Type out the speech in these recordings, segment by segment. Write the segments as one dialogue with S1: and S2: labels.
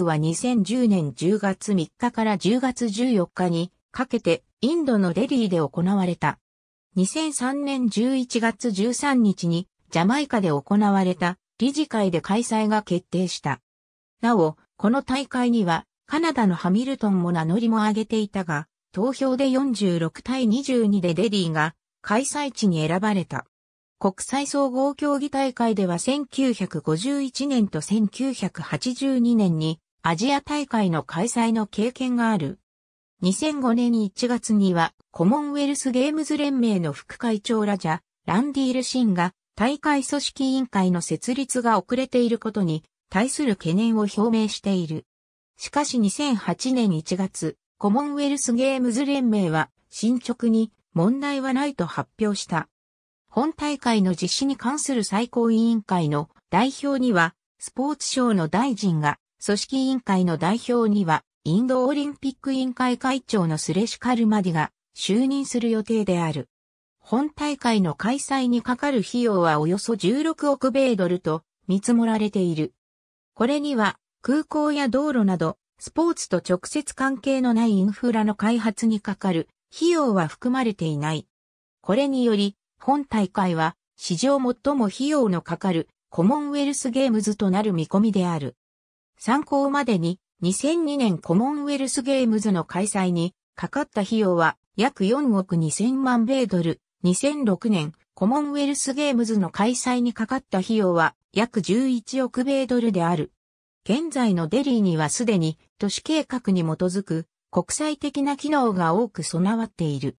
S1: は2010年10月3日から10月14日にかけてインドのデリーで行われた。2003年11月13日にジャマイカで行われた理事会で開催が決定した。なお、この大会にはカナダのハミルトンも名乗りも上げていたが、投票で46対22でデリーが開催地に選ばれた。国際総合競技大会では1951年と1982年にアジア大会の開催の経験がある。2005年1月には、コモンウェルスゲームズ連盟の副会長ラジャ、ランディール・シンが、大会組織委員会の設立が遅れていることに、対する懸念を表明している。しかし2008年1月、コモンウェルスゲームズ連盟は、進捗に問題はないと発表した。本大会の実施に関する最高委員会の代表には、スポーツ省の大臣が組織委員会の代表には、インドオリンピック委員会会長のスレシカルマディが就任する予定である。本大会の開催にかかる費用はおよそ16億米ドルと見積もられている。これには空港や道路などスポーツと直接関係のないインフラの開発にかかる費用は含まれていない。これにより本大会は史上最も費用のかかるコモンウェルスゲームズとなる見込みである。参考までに2002年コモンウェルスゲームズの開催にかかった費用は約4億2000万米ドル。2006年コモンウェルスゲームズの開催にかかった費用は約11億米ドルである。現在のデリーにはすでに都市計画に基づく国際的な機能が多く備わっている。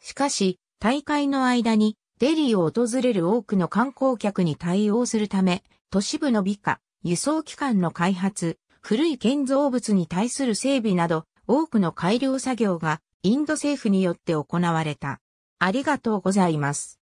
S1: しかし、大会の間にデリーを訪れる多くの観光客に対応するため、都市部の美化、輸送機関の開発、古い建造物に対する整備など、多くの改良作業がインド政府によって行われた。ありがとうございます。